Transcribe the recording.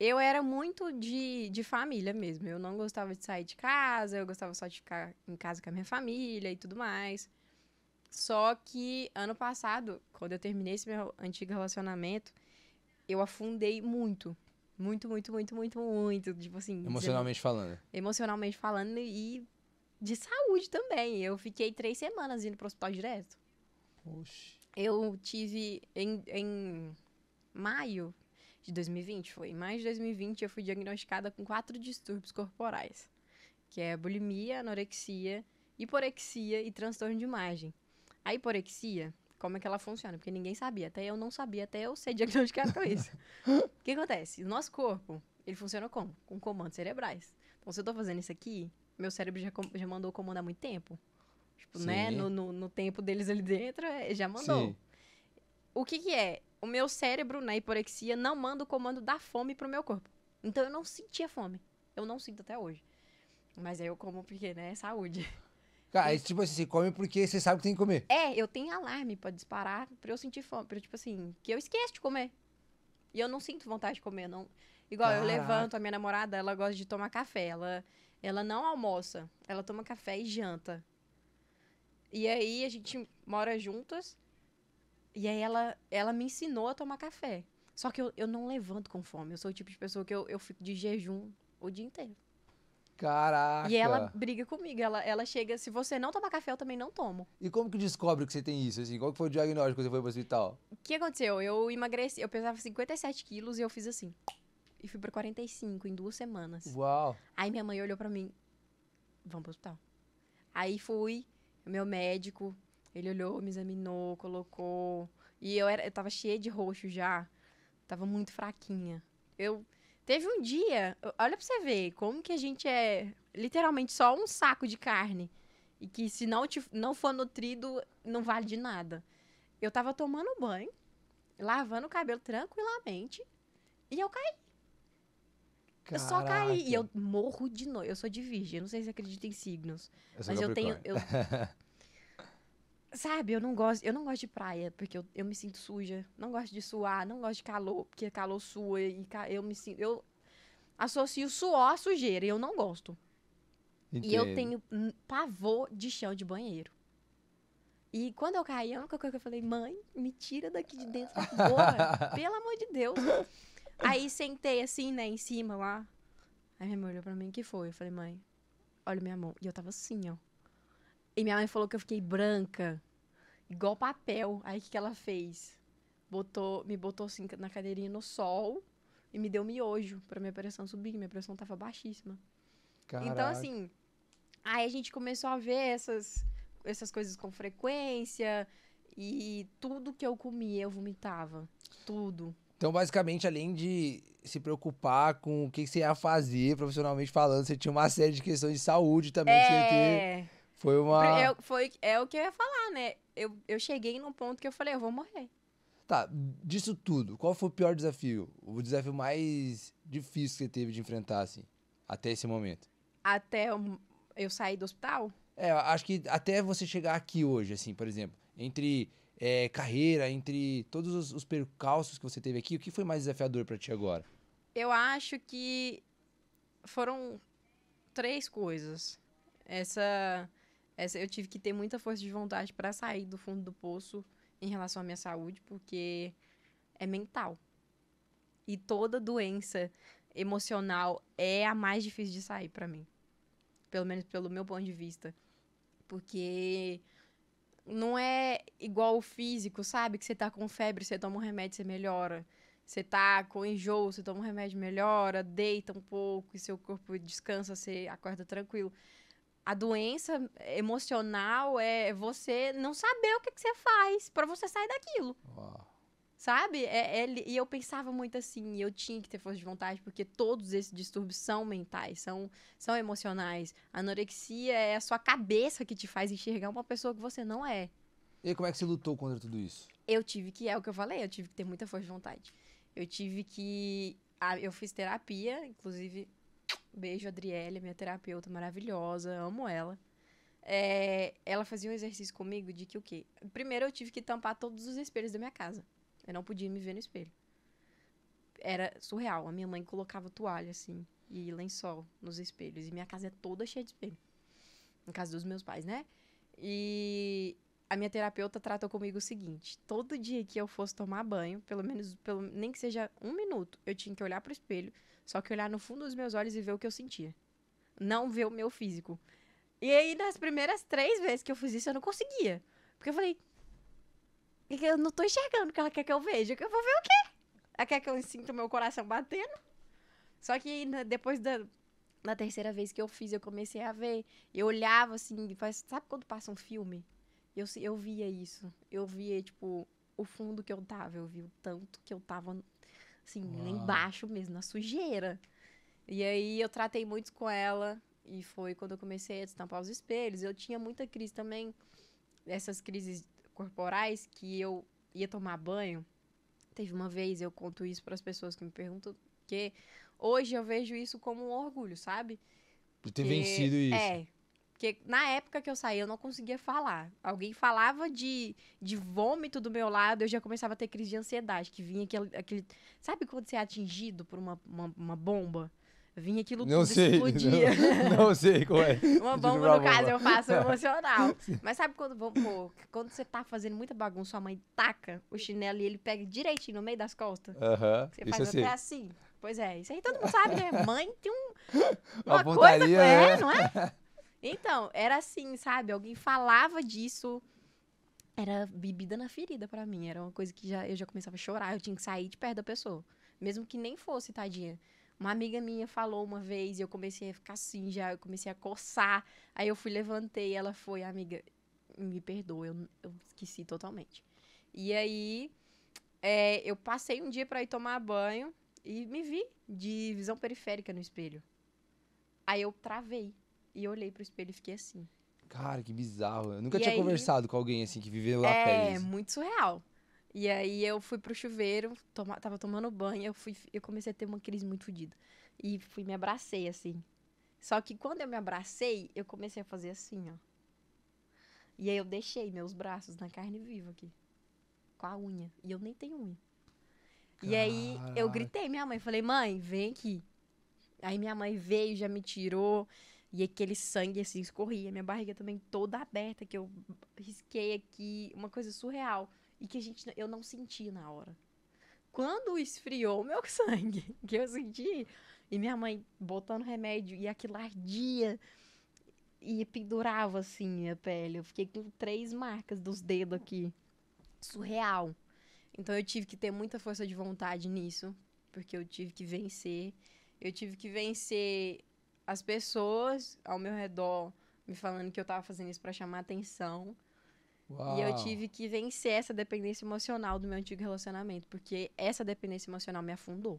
Eu era muito de, de família mesmo. Eu não gostava de sair de casa, eu gostava só de ficar em casa com a minha família e tudo mais. Só que ano passado, quando eu terminei esse meu antigo relacionamento, eu afundei muito. Muito, muito, muito, muito, muito. Tipo assim. Emocionalmente dizer, falando. Emocionalmente falando e de saúde também. Eu fiquei três semanas indo pro hospital direto. Oxi. Eu tive em, em maio de 2020 foi. Em maio de 2020, eu fui diagnosticada com quatro distúrbios corporais, que é bulimia, anorexia, hiporexia e transtorno de imagem. A hiporexia, como é que ela funciona? Porque ninguém sabia, até eu não sabia, até eu ser diagnosticada com isso. o que acontece? O nosso corpo, ele funciona como? Com comandos cerebrais. Então, se eu tô fazendo isso aqui, meu cérebro já, já mandou o comando há muito tempo. Tipo, né? Sim. né? No, no, no, tempo deles ali dentro, é, já mandou. Sim. O que que é? o meu cérebro na hiporexia não manda o comando da fome pro meu corpo. Então eu não sentia fome. Eu não sinto até hoje. Mas aí eu como porque, né, é saúde. Cara, é tipo assim, você come porque você sabe que tem que comer. É, eu tenho alarme pra disparar pra eu sentir fome. Pra, tipo assim, que eu esqueço de comer. E eu não sinto vontade de comer, não. Igual Caraca. eu levanto, a minha namorada, ela gosta de tomar café. Ela, ela não almoça. Ela toma café e janta. E aí a gente mora juntas. E aí ela, ela me ensinou a tomar café. Só que eu, eu não levanto com fome. Eu sou o tipo de pessoa que eu, eu fico de jejum o dia inteiro. Caraca! E ela briga comigo. Ela, ela chega, se você não tomar café, eu também não tomo. E como que descobre que você tem isso? Assim, qual que foi o diagnóstico que você foi pro hospital? O que aconteceu? Eu emagreci, eu pesava 57 quilos e eu fiz assim. E fui pra 45 em duas semanas. Uau! Aí minha mãe olhou para mim, vamos pro hospital. Aí fui, meu médico ele olhou, me examinou, colocou. E eu, era, eu tava cheia de roxo já. Tava muito fraquinha. Eu. Teve um dia. Olha pra você ver como que a gente é literalmente só um saco de carne. E que se não, te, não for nutrido, não vale de nada. Eu tava tomando banho, lavando o cabelo tranquilamente. E eu caí. Caraca. Eu só caí. E eu morro de noite. Eu sou de virgem. Eu não sei se acredita em signos. Eu mas eu tenho. Eu... Sabe, eu não gosto, eu não gosto de praia, porque eu, eu me sinto suja. Não gosto de suar, não gosto de calor, porque calor sua e eu me sinto. Eu associo suor à sujeira e eu não gosto. Entendo. E eu tenho pavor de chão de banheiro. E quando eu caí, a única coisa que eu falei, mãe, me tira daqui de dentro da porra, pelo amor de Deus. Aí sentei assim, né, em cima lá. Aí minha mãe olhou pra mim, o que foi? Eu falei, mãe, olha minha mão. E eu tava assim, ó. E minha mãe falou que eu fiquei branca, igual papel. Aí o que, que ela fez? Botou, me botou assim na cadeirinha no sol e me deu miojo pra minha pressão subir. Minha pressão tava baixíssima. Então, Caraca. Então, assim, aí a gente começou a ver essas, essas coisas com frequência. E tudo que eu comia, eu vomitava. Tudo. Então, basicamente, além de se preocupar com o que você ia fazer profissionalmente falando, você tinha uma série de questões de saúde também. É. Que foi uma. Eu, foi, é o que eu ia falar, né? Eu, eu cheguei num ponto que eu falei, eu vou morrer. Tá, disso tudo, qual foi o pior desafio? O desafio mais difícil que você teve de enfrentar, assim, até esse momento? Até eu, eu sair do hospital? É, acho que até você chegar aqui hoje, assim, por exemplo, entre é, carreira, entre todos os, os percalços que você teve aqui, o que foi mais desafiador para ti agora? Eu acho que foram três coisas. Essa essa, eu tive que ter muita força de vontade para sair do fundo do poço em relação à minha saúde, porque é mental. E toda doença emocional é a mais difícil de sair para mim. Pelo menos pelo meu ponto de vista. Porque não é igual o físico, sabe? Que você tá com febre, você toma um remédio, você melhora. Você tá com enjoo, você toma um remédio, melhora, deita um pouco e seu corpo descansa, você acorda tranquilo a doença emocional é você não saber o que, que você faz para você sair daquilo. Uau. Sabe? É, é, e eu pensava muito assim, eu tinha que ter força de vontade, porque todos esses distúrbios são mentais, são, são emocionais. A anorexia é a sua cabeça que te faz enxergar uma pessoa que você não é. E como é que você lutou contra tudo isso? Eu tive que, é o que eu falei, eu tive que ter muita força de vontade. Eu tive que. eu fiz terapia, inclusive Beijo, Adriele, minha terapeuta maravilhosa, amo ela. É, ela fazia um exercício comigo de que o quê? Primeiro eu tive que tampar todos os espelhos da minha casa. Eu não podia me ver no espelho. Era surreal. A minha mãe colocava toalha, assim, e lençol nos espelhos. E minha casa é toda cheia de espelho. Na casa dos meus pais, né? E a minha terapeuta tratou comigo o seguinte: todo dia que eu fosse tomar banho, pelo menos, pelo, nem que seja um minuto, eu tinha que olhar pro espelho, só que olhar no fundo dos meus olhos e ver o que eu sentia. Não ver o meu físico. E aí, nas primeiras três vezes que eu fiz isso, eu não conseguia. Porque eu falei. É eu não tô enxergando o que ela quer que eu veja. Eu vou ver o quê? Ela quer que eu sinta o meu coração batendo? Só que né, depois da, na terceira vez que eu fiz, eu comecei a ver. Eu olhava assim, faz, sabe quando passa um filme? Eu, eu via isso. Eu via, tipo, o fundo que eu tava. Eu vi o tanto que eu tava assim, Uau. lá embaixo mesmo, na sujeira. E aí eu tratei muito com ela e foi quando eu comecei a destampar os espelhos. Eu tinha muita crise também, essas crises corporais que eu ia tomar banho. Teve uma vez, eu conto isso para as pessoas que me perguntam, que hoje eu vejo isso como um orgulho, sabe? Por ter vencido isso. É, porque na época que eu saí, eu não conseguia falar. Alguém falava de, de vômito do meu lado, eu já começava a ter crise de ansiedade, que vinha aquele. aquele sabe quando você é atingido por uma, uma, uma bomba? Vinha aquilo não tudo sei, explodia. Não, não sei como é. uma bomba, no caso, eu faço emocional. Mas sabe quando, pô, quando você tá fazendo muita bagunça, sua mãe taca o chinelo e ele pega direitinho no meio das costas? Aham. Uh -huh. Você isso faz é assim. até assim. Pois é, isso aí todo mundo sabe, né? Mãe tem um, uma, uma coisa, é, não é? Então, era assim, sabe? Alguém falava disso. Era bebida na ferida para mim. Era uma coisa que já, eu já começava a chorar. Eu tinha que sair de perto da pessoa. Mesmo que nem fosse, tadinha. Uma amiga minha falou uma vez e eu comecei a ficar assim já. Eu comecei a coçar. Aí eu fui, levantei. Ela foi, amiga, me perdoa. Eu, eu esqueci totalmente. E aí, é, eu passei um dia para ir tomar banho e me vi de visão periférica no espelho. Aí eu travei e olhei pro espelho e fiquei assim. Cara, que bizarro. Eu nunca e tinha aí... conversado com alguém assim que viveu a perto É, muito surreal. E aí eu fui pro chuveiro, toma, tava tomando banho, eu, fui, eu comecei a ter uma crise muito fodida. E fui, me abracei, assim. Só que quando eu me abracei, eu comecei a fazer assim, ó. E aí eu deixei meus braços na carne viva aqui. Com a unha. E eu nem tenho unha. Caraca. E aí eu gritei minha mãe, falei, mãe, vem aqui. Aí minha mãe veio, já me tirou. E aquele sangue, assim, escorria. Minha barriga também toda aberta, que eu risquei aqui. Uma coisa surreal. E que a gente, eu não senti na hora. Quando esfriou o meu sangue, que eu senti. E minha mãe botando remédio e aquilo ardia. E pendurava, assim, a pele. Eu fiquei com três marcas dos dedos aqui. Surreal. Então eu tive que ter muita força de vontade nisso, porque eu tive que vencer. Eu tive que vencer as pessoas ao meu redor me falando que eu tava fazendo isso para chamar atenção. Uau. E eu tive que vencer essa dependência emocional do meu antigo relacionamento, porque essa dependência emocional me afundou.